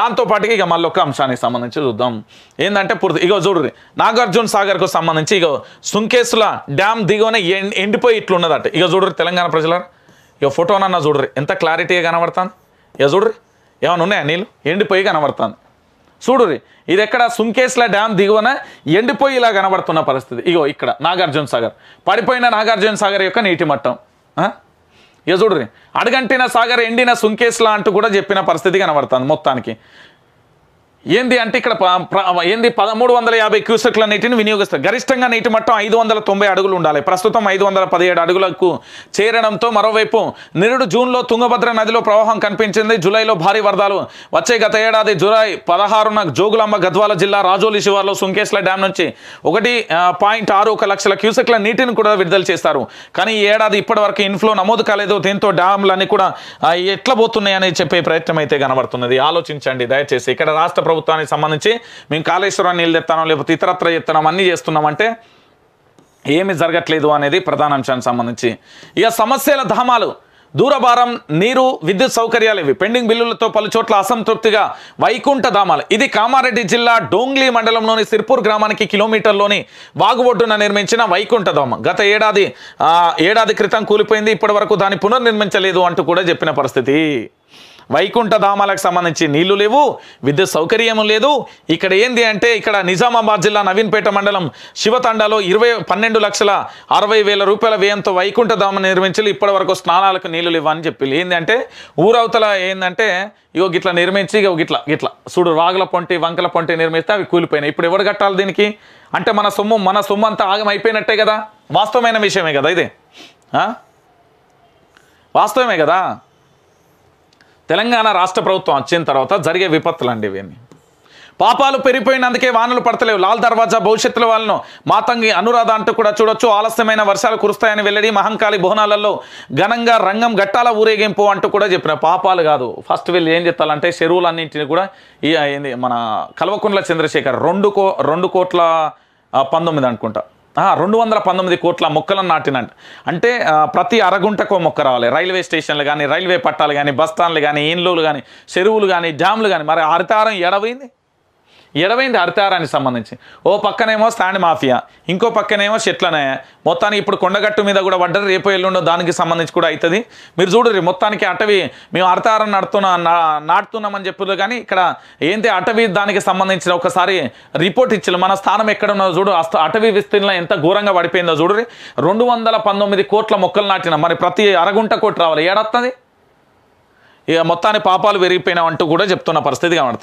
దాంతోపాటుగా ఇక మళ్ళీ అంశానికి సంబంధించి చూద్దాం ఏంటంటే పూర్తి ఇగో చూడు నాగార్జున సాగర్కు సంబంధించి ఇగో సుంకేసుల డ్యామ్ దిగువన ఎండిపోయి ఇట్లున్నదట ఇక చూడరు తెలంగాణ ప్రజల ఇక ఫోటోనన్నా చూడరు ఎంత క్లారిటీగా కనబడుతుంది ఇక చూడరు ఏమైనా ఉన్నాయా నీళ్ళు ఎండిపోయి కనబడుతుంది చూడురి ఇది ఎక్కడ సుంకేసుల డ్యామ్ దిగువన ఎండిపోయి ఇలా కనబడుతున్న పరిస్థితి ఇగో ఇక్కడ నాగార్జున సాగర్ పడిపోయిన నాగార్జున సాగర్ యొక్క నీటి మట్టం ఇక చూడరి అడగంటిన సాగర్ ఎండిన సుంకేస్లా అంటూ కూడా చెప్పిన పరిస్థితి కనబడుతుంది మొత్తానికి ఏంది అంటే ఇక్కడ ఏంది పదమూడు వందల యాభై క్యూసెక్ల నీటిని వినియోగిస్తారు గరిష్టంగా నీటి మట్టం ఐదు వందల తొంభై అడుగులు ఉండాలి ప్రస్తుతం ఐదు వందల పదిహేడు అడుగులకు చేరడంతో మరోవైపు నిరుడు జూన్లో తుంగభద్ర నదిలో ప్రవాహం కనిపించింది జూలైలో భారీ వరదలు వచ్చే గత ఏడాది జూలై పదహారున జోగులాంబ గద్వాల జిల్లా రాజోలి శివార్లో సుంకేశ్ల డ్యామ్ నుంచి ఒకటి పాయింట్ ఆరు ఒక లక్షల క్యూసెక్ల నీటిని కూడా విడుదల చేస్తారు కానీ ఈ ఏడాది ఇప్పటివరకు ఇన్ఫ్లో నమోదు కాలేదు దీంతో డ్యామ్లన్నీ కూడా ఎట్లా పోతున్నాయని చెప్పే ప్రయత్నం అయితే కనబడుతున్నది ఆలోచించండి దయచేసి ఇక్కడ రాష్ట్ర ప్రభుత్వానికి సంబంధించి మేము కాళేశ్వరాన్ని నీళ్ళు తెస్తాను లేకపోతే ఇతరత్ర ఎత్తనం అన్నీ చేస్తున్నామంటే ఏమి జరగట్లేదు అనేది ప్రధాన అంశానికి సంబంధించి ఇక సమస్యల ధామాలు దూరభారం నీరు విద్యుత్ సౌకర్యాలు ఇవి పెండింగ్ బిల్లులతో పలు చోట్ల అసంతృప్తిగా వైకుంఠ ధామాలు ఇది కామారెడ్డి జిల్లా డోంగ్లీ మండలంలోని సిర్పూర్ గ్రామానికి కిలోమీటర్లోని వాగుబొడ్డున నిర్మించిన వైకుంఠ ధామం గత ఏడాది ఏడాది క్రితం కూలిపోయింది ఇప్పటి దాన్ని పునర్నిర్మించలేదు అంటూ కూడా చెప్పిన పరిస్థితి వైకుంఠధామాలకు సంబంధించి నీళ్లు లేవు విద్యుత్ సౌకర్యం లేదు ఇక్కడ ఏంది అంటే ఇక్కడ నిజామాబాద్ జిల్లా నవీన్పేట మండలం శివతండాలో ఇరవై పన్నెండు లక్షల అరవై వేల రూపాయల వ్యయంతో వైకుంఠధామ నిర్మించి ఇప్పటి వరకు స్నానాలకు నీళ్లు లేవని చెప్పి ఏంటంటే ఊరవతల ఏంటంటే ఇగో గిట్లా నిర్మించి ఇగో గిట్లా గిట్లా చూడు రాగుల పొంటి వంకల పొంటి నిర్మిస్తే అవి కూలిపోయినాయి ఇప్పుడు ఎవరు కట్టాలి దీనికి అంటే మన సొమ్ము మన సొమ్ము అంతా ఆగమైపోయినట్టే కదా వాస్తవమైన విషయమే కదా ఇది వాస్తవమే కదా తెలంగాణ రాష్ట్ర ప్రభుత్వం వచ్చిన తర్వాత జరిగే విపత్తులు అండి ఇవన్నీ పాపాలు పెరిగిపోయినందుకే వానలు పడతలేవు లాల్ దర్వాజా భవిష్యత్తులో వాళ్ళను మాతంగి అనురాధ అంటూ కూడా చూడొచ్చు ఆలస్యమైన వర్షాలు కురుస్తాయని వెల్లడి మహంకాళి భవనాలలో ఘనంగా రంగం గట్టాల ఊరేగింపు అంటూ కూడా చెప్పిన పాపాలు కాదు ఫస్ట్ వీళ్ళు ఏం చెప్తాలంటే చెరువులన్నింటినీ కూడా ఈ మన కల్వకుంట్ల చంద్రశేఖర్ రెండు కో రెండు కోట్ల పంతొమ్మిది అనుకుంటా రెండు వందల పంతొమ్మిది కోట్ల మొక్కలను నాటినట్టు అంటే ప్రతి అరగుంటకు మొక్క రావాలి రైల్వే స్టేషన్లు కానీ రైల్వే పట్టాలు కానీ బస్టాండ్లు కానీ ఇండ్లు కానీ చెరువులు కానీ డ్యాములు కానీ మరి హరితారం ఎడవైంది ఎడవైంది హరితహారానికి సంబంధించి ఓ పక్కనేమో స్టాండ్ మాఫియా ఇంకో పక్కనేమో చెట్లనే మొత్తానికి ఇప్పుడు కొండగట్టు మీద కూడా పడ్డారు రేపు ఎల్లుండో దానికి సంబంధించి కూడా అవుతుంది మీరు చూడరు మొత్తానికి అటవీ మేము హరితహారం నడుతున్నా నాటుతున్నామని చెప్పారు కానీ ఇక్కడ ఏంటి అటవీ దానికి సంబంధించిన ఒకసారి రిపోర్ట్ ఇచ్చారు మన స్థానం ఎక్కడ ఉన్నదో చూడు అటవీ విస్తీర్ణం ఎంత ఘోరంగా పడిపోయిందో చూడరు రెండు వందల పంతొమ్మిది కోట్ల మొక్కలు నాటిన మరి ప్రతి అరగుంట కోటి రావాలి ఏడత్తది ఇక మొత్తాన్ని పాపాలు అంటూ కూడా చెప్తున్న పరిస్థితి కనబడుతుంది